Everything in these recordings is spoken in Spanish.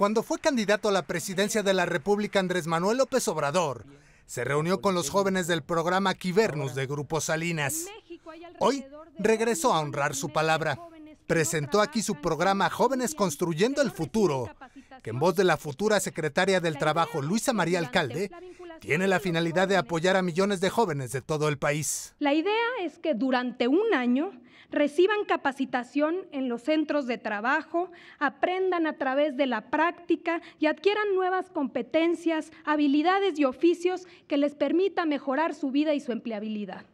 Cuando fue candidato a la presidencia de la República Andrés Manuel López Obrador, se reunió con los jóvenes del programa Quibernus de Grupo Salinas. Hoy regresó a honrar su palabra. Presentó aquí su programa Jóvenes Construyendo el Futuro, que en voz de la futura secretaria del Trabajo, Luisa María Alcalde, tiene la finalidad de apoyar a millones de jóvenes de todo el país. La idea es que durante un año reciban capacitación en los centros de trabajo, aprendan a través de la práctica y adquieran nuevas competencias, habilidades y oficios que les permita mejorar su vida y su empleabilidad.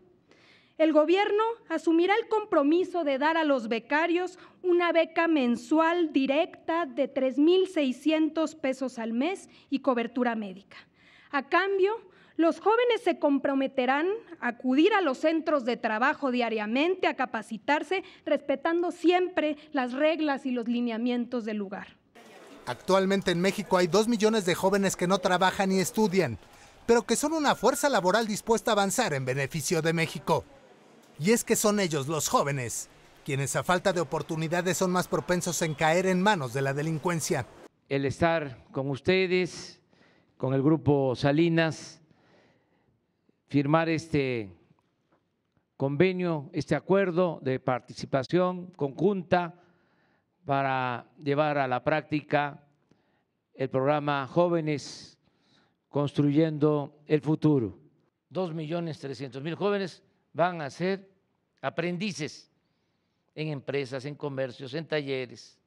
El gobierno asumirá el compromiso de dar a los becarios una beca mensual directa de 3.600 pesos al mes y cobertura médica. A cambio, los jóvenes se comprometerán a acudir a los centros de trabajo diariamente, a capacitarse, respetando siempre las reglas y los lineamientos del lugar. Actualmente en México hay dos millones de jóvenes que no trabajan ni estudian, pero que son una fuerza laboral dispuesta a avanzar en beneficio de México. Y es que son ellos, los jóvenes, quienes a falta de oportunidades son más propensos en caer en manos de la delincuencia. El estar con ustedes, con el grupo Salinas, firmar este convenio, este acuerdo de participación conjunta para llevar a la práctica el programa Jóvenes Construyendo el Futuro. Dos millones trescientos mil jóvenes van a ser aprendices en empresas, en comercios, en talleres,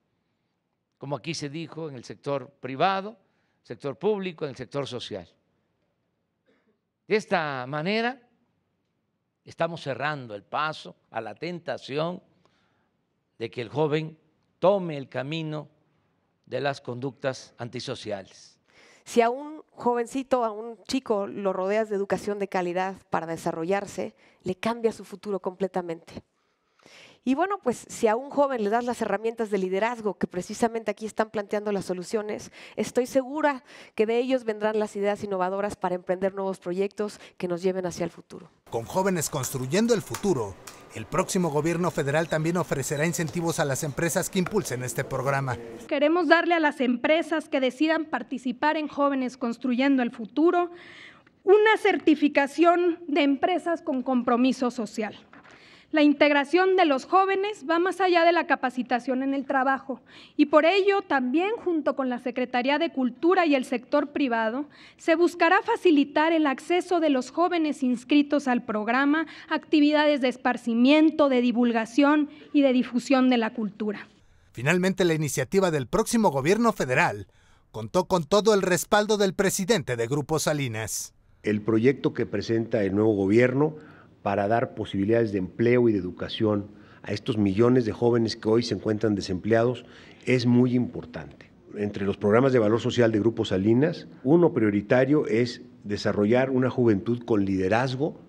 como aquí se dijo, en el sector privado, sector público, en el sector social. De esta manera estamos cerrando el paso a la tentación de que el joven tome el camino de las conductas antisociales. Si a un jovencito, a un chico, lo rodeas de educación de calidad para desarrollarse, le cambia su futuro completamente. Y bueno, pues si a un joven le das las herramientas de liderazgo, que precisamente aquí están planteando las soluciones, estoy segura que de ellos vendrán las ideas innovadoras para emprender nuevos proyectos que nos lleven hacia el futuro. Con jóvenes construyendo el futuro, el próximo gobierno federal también ofrecerá incentivos a las empresas que impulsen este programa. Queremos darle a las empresas que decidan participar en Jóvenes Construyendo el Futuro una certificación de empresas con compromiso social. La integración de los jóvenes va más allá de la capacitación en el trabajo y por ello también junto con la Secretaría de Cultura y el sector privado se buscará facilitar el acceso de los jóvenes inscritos al programa, actividades de esparcimiento, de divulgación y de difusión de la cultura. Finalmente, la iniciativa del próximo gobierno federal contó con todo el respaldo del presidente de Grupo Salinas. El proyecto que presenta el nuevo gobierno para dar posibilidades de empleo y de educación a estos millones de jóvenes que hoy se encuentran desempleados es muy importante. Entre los programas de valor social de Grupo Salinas, uno prioritario es desarrollar una juventud con liderazgo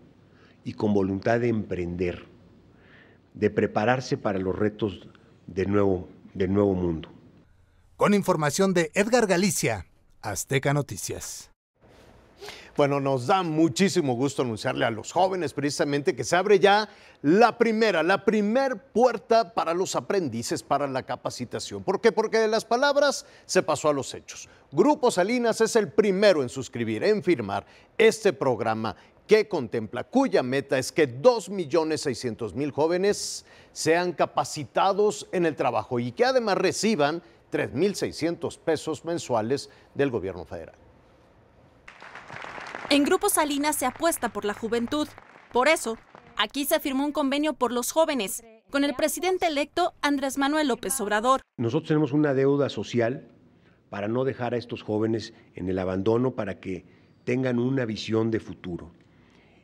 y con voluntad de emprender, de prepararse para los retos del nuevo, nuevo mundo. Con información de Edgar Galicia, Azteca Noticias. Bueno, nos da muchísimo gusto anunciarle a los jóvenes precisamente que se abre ya la primera, la primer puerta para los aprendices para la capacitación. ¿Por qué? Porque de las palabras se pasó a los hechos. Grupo Salinas es el primero en suscribir, en firmar este programa que contempla, cuya meta es que 2.600.000 jóvenes sean capacitados en el trabajo y que además reciban 3.600 pesos mensuales del gobierno federal. En Grupo Salinas se apuesta por la juventud. Por eso, aquí se firmó un convenio por los jóvenes con el presidente electo Andrés Manuel López Obrador. Nosotros tenemos una deuda social para no dejar a estos jóvenes en el abandono, para que tengan una visión de futuro.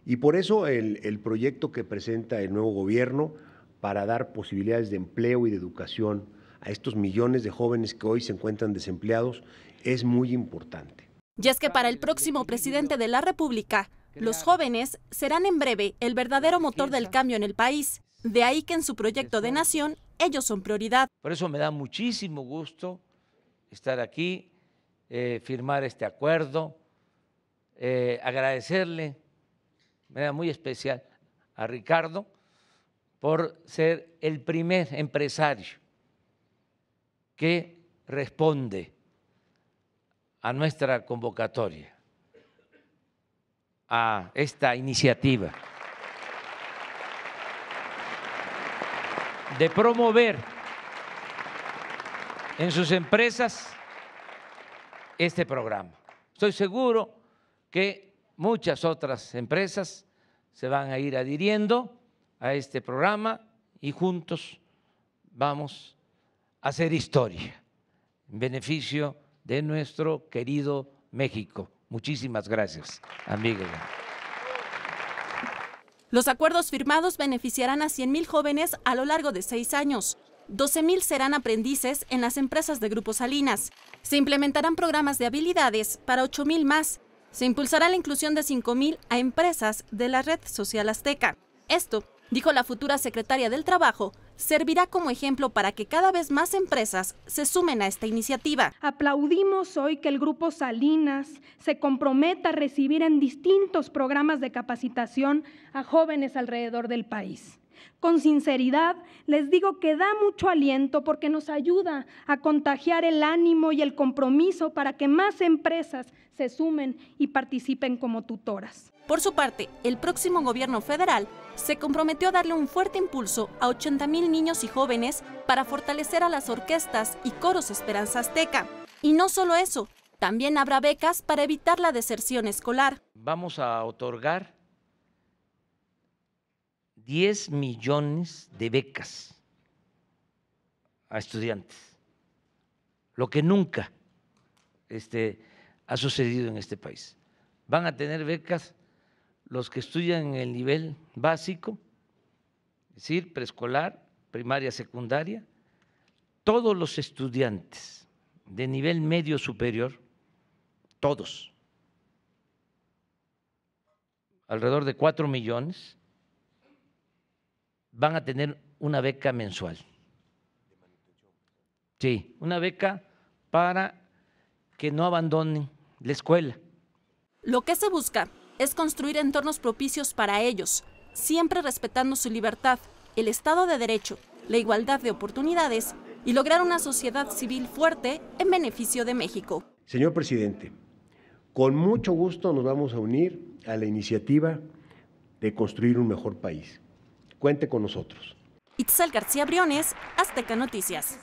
Y por eso el, proyecto que presenta el nuevo gobierno para dar posibilidades de empleo y de educación a estos millones de jóvenes que hoy se encuentran desempleados es muy importante. Y es que para el próximo presidente de la República, los jóvenes serán en breve el verdadero motor del cambio en el país. De ahí que en su proyecto de nación ellos son prioridad. Por eso me da muchísimo gusto estar aquí, eh, firmar este acuerdo, eh, agradecerle me da muy especial a Ricardo por ser el primer empresario que responde a nuestra convocatoria, a esta iniciativa de promover en sus empresas este programa. Estoy seguro que muchas otras empresas se van a ir adhiriendo a este programa y juntos vamos a hacer historia en beneficio de nuestro querido México. Muchísimas gracias, amigos. Los acuerdos firmados beneficiarán a 100.000 jóvenes a lo largo de seis años. 12.000 serán aprendices en las empresas de Grupo Salinas. Se implementarán programas de habilidades para 8.000 más. Se impulsará la inclusión de 5.000 a empresas de la red social azteca. Esto, dijo la futura secretaria del Trabajo, servirá como ejemplo para que cada vez más empresas se sumen a esta iniciativa. Aplaudimos hoy que el Grupo Salinas se comprometa a recibir en distintos programas de capacitación a jóvenes alrededor del país. Con sinceridad les digo que da mucho aliento porque nos ayuda a contagiar el ánimo y el compromiso para que más empresas se sumen y participen como tutoras. Por su parte, el próximo gobierno federal se comprometió a darle un fuerte impulso a 80.000 niños y jóvenes para fortalecer a las orquestas y coros Esperanza Azteca. Y no solo eso, también habrá becas para evitar la deserción escolar. Vamos a otorgar 10 millones de becas a estudiantes, lo que nunca este, ha sucedido en este país. Van a tener becas los que estudian en el nivel básico, es decir, preescolar, primaria, secundaria, todos los estudiantes de nivel medio superior, todos, alrededor de 4 millones, van a tener una beca mensual. Sí, una beca para que no abandonen la escuela. Lo que se busca es construir entornos propicios para ellos, siempre respetando su libertad, el Estado de Derecho, la igualdad de oportunidades y lograr una sociedad civil fuerte en beneficio de México. Señor presidente, con mucho gusto nos vamos a unir a la iniciativa de construir un mejor país. Cuente con nosotros. Itzel García Briones, Azteca Noticias.